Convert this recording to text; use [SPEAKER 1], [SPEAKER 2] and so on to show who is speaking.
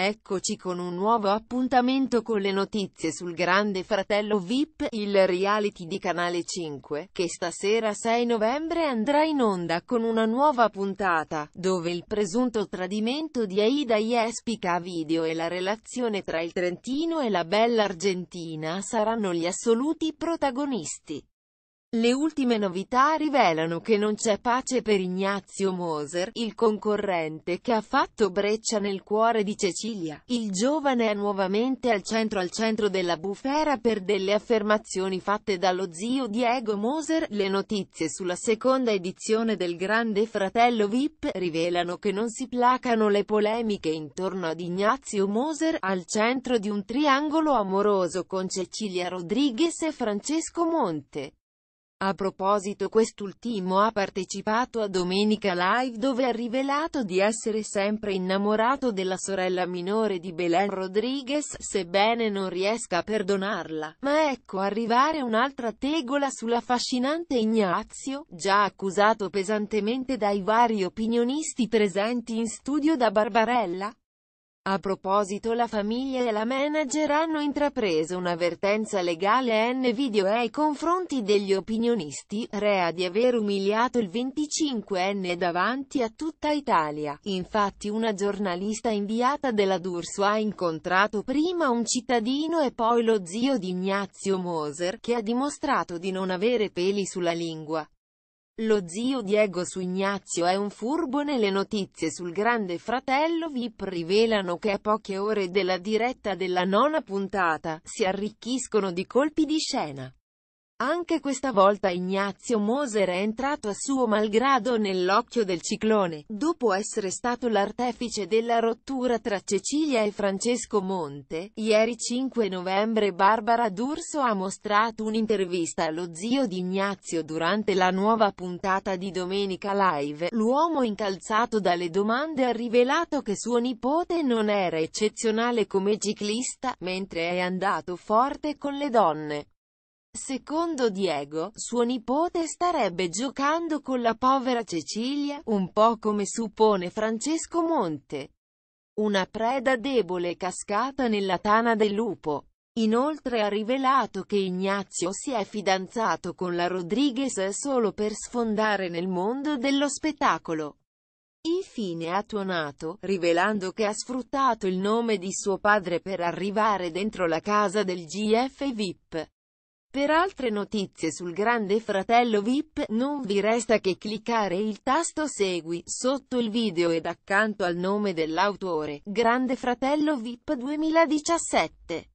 [SPEAKER 1] Eccoci con un nuovo appuntamento con le notizie sul Grande Fratello VIP, il reality di Canale 5, che stasera 6 novembre andrà in onda con una nuova puntata, dove il presunto tradimento di Aida Jespica Video e la relazione tra il Trentino e la bella Argentina saranno gli assoluti protagonisti. Le ultime novità rivelano che non c'è pace per Ignazio Moser, il concorrente che ha fatto breccia nel cuore di Cecilia. Il giovane è nuovamente al centro al centro della bufera per delle affermazioni fatte dallo zio Diego Moser. Le notizie sulla seconda edizione del Grande Fratello VIP rivelano che non si placano le polemiche intorno ad Ignazio Moser, al centro di un triangolo amoroso con Cecilia Rodriguez e Francesco Monte. A proposito quest'ultimo ha partecipato a Domenica Live dove ha rivelato di essere sempre innamorato della sorella minore di Belen Rodriguez sebbene non riesca a perdonarla, ma ecco arrivare un'altra tegola sull'affascinante Ignazio, già accusato pesantemente dai vari opinionisti presenti in studio da Barbarella, a proposito la famiglia e la manager hanno intrapreso un'avvertenza legale N video ai confronti degli opinionisti, rea di aver umiliato il 25enne davanti a tutta Italia. Infatti una giornalista inviata della D'Urso ha incontrato prima un cittadino e poi lo zio di Ignazio Moser, che ha dimostrato di non avere peli sulla lingua. Lo zio Diego su Ignazio è un furbone le notizie sul grande fratello VIP rivelano che a poche ore della diretta della nona puntata, si arricchiscono di colpi di scena. Anche questa volta Ignazio Moser è entrato a suo malgrado nell'occhio del ciclone, dopo essere stato l'artefice della rottura tra Cecilia e Francesco Monte. Ieri 5 novembre Barbara D'Urso ha mostrato un'intervista allo zio di Ignazio durante la nuova puntata di Domenica Live. L'uomo incalzato dalle domande ha rivelato che suo nipote non era eccezionale come ciclista, mentre è andato forte con le donne. Secondo Diego, suo nipote starebbe giocando con la povera Cecilia, un po' come suppone Francesco Monte. Una preda debole cascata nella tana del lupo. Inoltre ha rivelato che Ignazio si è fidanzato con la Rodriguez solo per sfondare nel mondo dello spettacolo. Infine ha tuonato, rivelando che ha sfruttato il nome di suo padre per arrivare dentro la casa del GF VIP. Per altre notizie sul Grande Fratello VIP, non vi resta che cliccare il tasto Segui, sotto il video ed accanto al nome dell'autore, Grande Fratello VIP 2017.